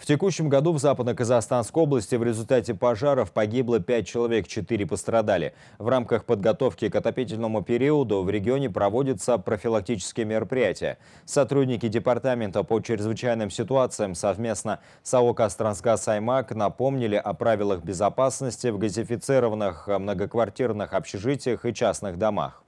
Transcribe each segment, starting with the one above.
В текущем году в Западно-Казахстанской области в результате пожаров погибло 5 человек, 4 пострадали. В рамках подготовки к отопительному периоду в регионе проводятся профилактические мероприятия. Сотрудники Департамента по чрезвычайным ситуациям совместно с АО «Костронсгаз Аймак» напомнили о правилах безопасности в газифицированных многоквартирных общежитиях и частных домах.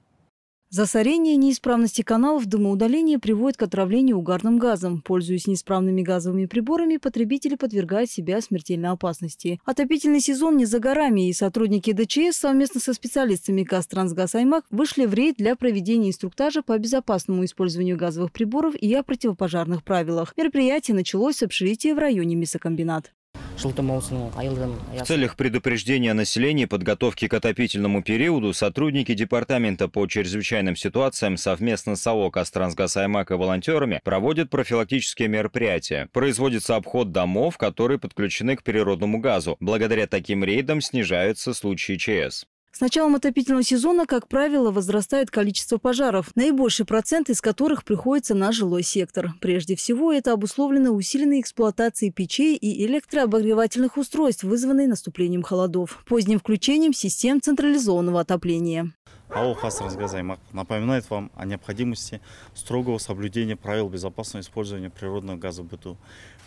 Засорение неисправности каналов дымоудаления приводит к отравлению угарным газом. Пользуясь неисправными газовыми приборами, потребители подвергают себя смертельной опасности. Отопительный сезон не за горами, и сотрудники ДЧС совместно со специалистами «Газтрансгаз Аймак» вышли в рейд для проведения инструктажа по безопасному использованию газовых приборов и о противопожарных правилах. Мероприятие началось с общежития в районе мясокомбинат. В целях предупреждения населения и подготовки к отопительному периоду сотрудники Департамента по чрезвычайным ситуациям совместно с АОК «Астрансгаз Аймак» и волонтерами проводят профилактические мероприятия. Производится обход домов, которые подключены к природному газу. Благодаря таким рейдам снижаются случаи ЧС. С началом отопительного сезона, как правило, возрастает количество пожаров, наибольший процент из которых приходится на жилой сектор. Прежде всего, это обусловлено усиленной эксплуатацией печей и электрообогревательных устройств, вызванной наступлением холодов, поздним включением систем централизованного отопления. АО «Хасрас Газаймак» напоминает вам о необходимости строгого соблюдения правил безопасного использования природного газа в быту.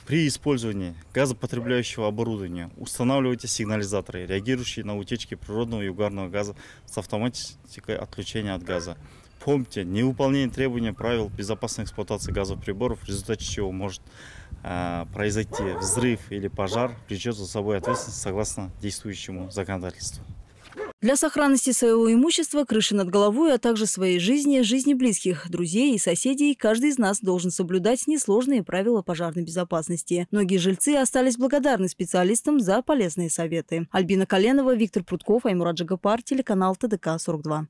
При использовании газопотребляющего оборудования устанавливайте сигнализаторы, реагирующие на утечки природного и угарного газа с автоматикой отключения от газа. Помните, невыполнение требований правил безопасной эксплуатации газоприборов в результате чего может э, произойти взрыв или пожар, причет за собой ответственность согласно действующему законодательству. Для сохранности своего имущества, крыши над головой, а также своей жизни, жизни близких, друзей и соседей, каждый из нас должен соблюдать несложные правила пожарной безопасности. Многие жильцы остались благодарны специалистам за полезные советы. Альбина Коленова, Виктор Прудков, Аймурат Джагапар, телеканал ТДК 42.